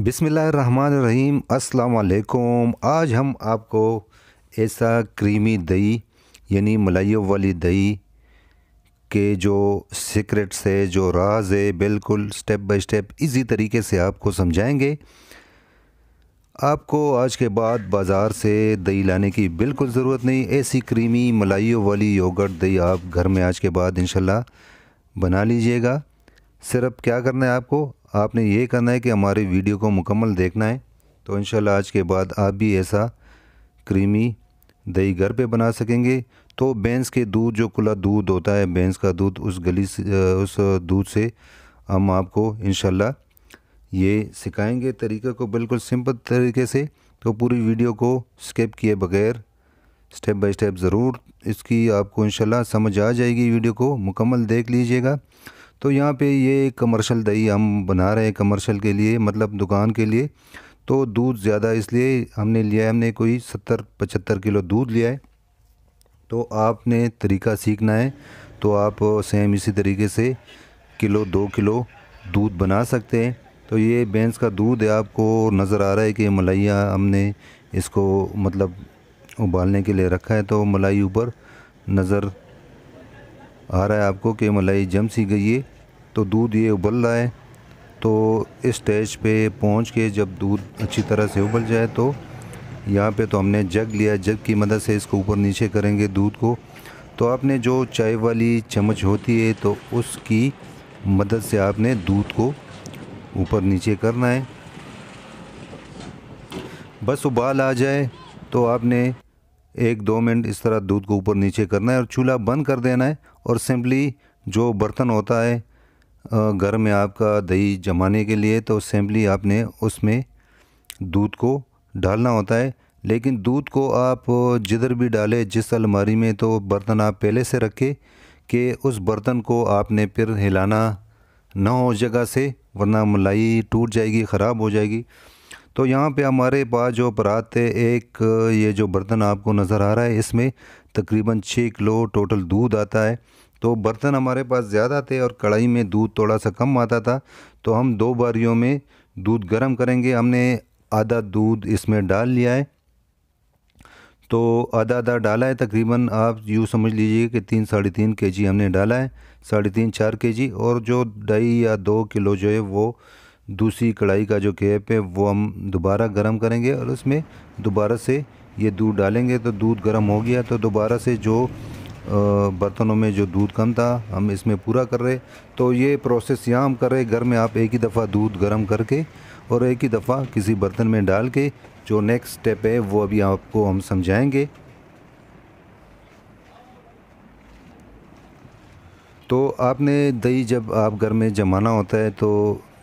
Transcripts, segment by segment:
बिसमीम असलकुम आज हम आपको ऐसा क्रीमी दही यानी मलाई वाली दही के जो सीक्रेट्स है जो राज है बिल्कुल स्टेप बाय स्टेप इसी तरीके से आपको समझाएंगे आपको आज के बाद बाज़ार से दही लाने की बिल्कुल ज़रूरत नहीं ऐसी क्रीमी मलाई वाली योगर्ट दही आप घर में आज के बाद इनशाला बना लीजिएगा सिर्फ क्या करना है आपको आपने ये करना है कि हमारे वीडियो को मुकम्मल देखना है तो इन आज के बाद आप भी ऐसा क्रीमी दही घर पे बना सकेंगे तो भैंस के दूध जो खुला दूध होता है भैंस का दूध उस गली से उस दूध से हम आपको इन ये सिखाएंगे तरीक़े को बिल्कुल सिंपल तरीके से तो पूरी वीडियो को स्किप किए बगैर स्टेप बाय स्टेप ज़रूर इसकी आपको इन समझ आ जाएगी वीडियो को मुकम्मल देख लीजिएगा तो यहाँ पे ये कमर्शल दही हम बना रहे हैं कमर्शल के लिए मतलब दुकान के लिए तो दूध ज़्यादा इसलिए हमने लिया है हमने कोई सत्तर पचहत्तर किलो दूध लिया है तो आपने तरीका सीखना है तो आप सेम इसी तरीके से किलो दो किलो दूध बना सकते हैं तो ये बैंस का दूध है आपको नज़र आ रहा है कि मलाइया हमने इसको मतलब उबालने के लिए रखा है तो मलाई ऊपर नज़र आ रहा है आपको कि मलाई जम सी गई है तो दूध ये उबल रहा है तो इस स्टेज पे पहुंच के जब दूध अच्छी तरह से उबल जाए तो यहाँ पे तो हमने जग लिया जग की मदद से इसको ऊपर नीचे करेंगे दूध को तो आपने जो चाय वाली चम्मच होती है तो उसकी मदद से आपने दूध को ऊपर नीचे करना है बस उबाल आ जाए तो आपने एक दो मिनट इस तरह दूध को ऊपर नीचे करना है और चूल्हा बंद कर देना है और सिंपली जो बर्तन होता है घर में आपका दही जमाने के लिए तो सिंपली आपने उसमें दूध को डालना होता है लेकिन दूध को आप जिधर भी डालें जिस अलमारी में तो बर्तन आप पहले से रखें कि उस बर्तन को आपने फिर हिलाना ना हो जगह से वरना मलाई टूट जाएगी ख़राब हो जाएगी तो यहाँ पे हमारे पास जो बरात है एक ये जो बर्तन आपको नज़र आ रहा है इसमें तकरीबन छः किलो टोटल दूध आता है तो बर्तन हमारे पास ज़्यादा थे और कढ़ाई में दूध थोड़ा सा कम आता था तो हम दो बारियों में दूध गर्म करेंगे हमने आधा दूध इसमें डाल लिया है तो आधा आधा डाला है तकरीबन आप यूँ समझ लीजिए कि तीन साढ़े तीन के जी हमने डाला है साढ़े तीन चार के जी और जो ढाई या दो किलो जो है वो दूसरी कढ़ाई का जो कैप है वो हम दोबारा गर्म करेंगे और उसमें दोबारा से ये दूध डालेंगे तो दूध गर्म हो गया तो दोबारा से जो बर्तनों में जो दूध कम था हम इसमें पूरा कर रहे तो ये प्रोसेस यहाँ हम कर रहे घर में आप एक ही दफ़ा दूध गर्म करके और एक ही दफ़ा किसी बर्तन में डाल के जो नेक्स्ट स्टेप है वो अभी आपको हम समझाएंगे तो आपने दही जब आप घर में जमाना होता है तो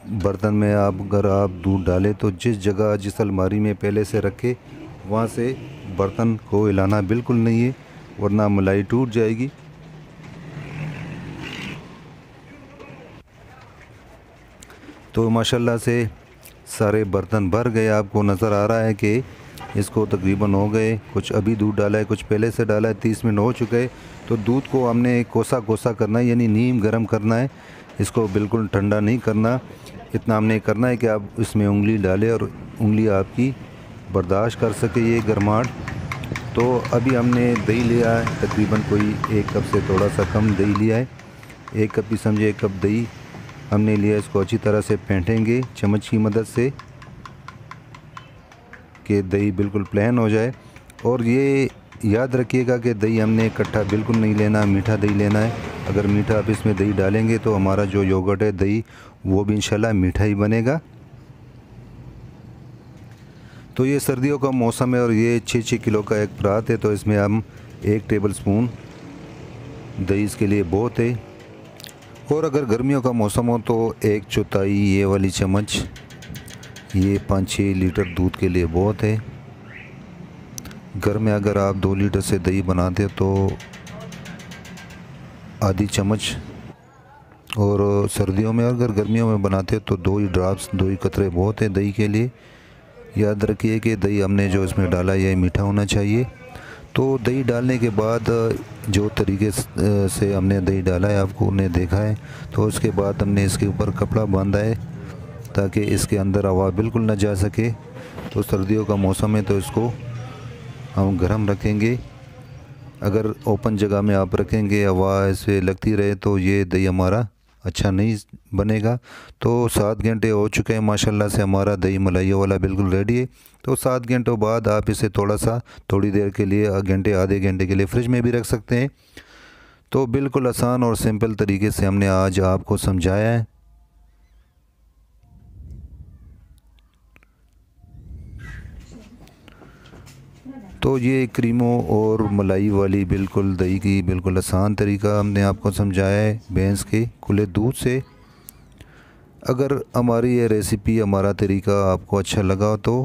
बर्तन में आप अगर आप दूध डालें तो जिस जगह जिस अलमारी में पहले से रखे वहाँ से बर्तन को हिलाना बिल्कुल नहीं है वरना मलाई टूट जाएगी तो माशाल्लाह से सारे बर्तन भर गए आपको नज़र आ रहा है कि इसको तकरीबन हो गए कुछ अभी दूध डाला है कुछ पहले से डाला है तीस मिनट हो चुके हैं तो दूध को हमने कोसा कोसा करना है यानी नीम गरम करना है इसको बिल्कुल ठंडा नहीं करना इतना हमने करना है कि आप इसमें उंगली डालें और उंगली आपकी बर्दाश्त कर सके ये गर्माहट तो अभी हमने दही लिया है तकरीबन कोई एक कप से थोड़ा सा कम दही लिया है एक कप ही समझे एक कप दही हमने लिया इसको अच्छी तरह से फेंटेंगे चम्मच की मदद से कि दही बिल्कुल प्लान हो जाए और ये याद रखिएगा कि दही हमने इकट्ठा बिल्कुल नहीं लेना मीठा दही लेना है अगर मीठा आप इसमें दही डालेंगे तो हमारा जो योगर्ट है दही वो भी इंशाल्लाह मीठा ही बनेगा तो ये सर्दियों का मौसम है और ये छः छः किलो का एक परात है तो इसमें हम एक टेबल स्पून दही इसके लिए बहुत है और अगर गर्मियों का मौसम हो तो एक चौथाई ये वाली चम्मच ये पाँच छः लीटर दूध के लिए बहुत है घर में अगर आप दो लीटर से दही बनाते तो आधी चम्मच और सर्दियों में अगर गर्मियों में बनाते तो दो ही ड्राप्स दो ही कतरे बहुत हैं दही के लिए याद रखिए कि दही हमने जो इसमें डाला यह मीठा होना चाहिए तो दही डालने के बाद जो तरीके से हमने दही डाला है आपको उन्हें देखा है तो उसके बाद हमने इसके ऊपर कपड़ा बांधा है ताकि इसके अंदर हवा बिल्कुल ना जा सके तो सर्दियों का मौसम है तो इसको हम गर्म रखेंगे अगर ओपन जगह में आप रखेंगे हवा ऐसे लगती रहे तो ये दही हमारा अच्छा नहीं बनेगा तो सात घंटे हो चुके हैं माशाल्लाह से हमारा दही मलाइया वाला बिल्कुल रेडी है तो सात घंटों बाद आप इसे थोड़ा सा थोड़ी देर के लिए घंटे आधे घंटे के लिए फ्रिज में भी रख सकते हैं तो बिल्कुल आसान और सिंपल तरीके से हमने आज आपको समझाया है तो ये क्रीमों और मलाई वाली बिल्कुल दही की बिल्कुल आसान तरीका हमने आपको समझाया है भैंस के खुले दूध से अगर हमारी ये रेसिपी हमारा तरीका आपको अच्छा लगा तो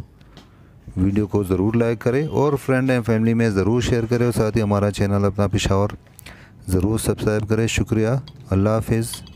वीडियो को ज़रूर लाइक करें और फ्रेंड एंड फैमिली में ज़रूर शेयर करें और साथ ही हमारा चैनल अपना पिशावर ज़रूर सब्सक्राइब करें शुक्रिया अल्लाह हाफिज़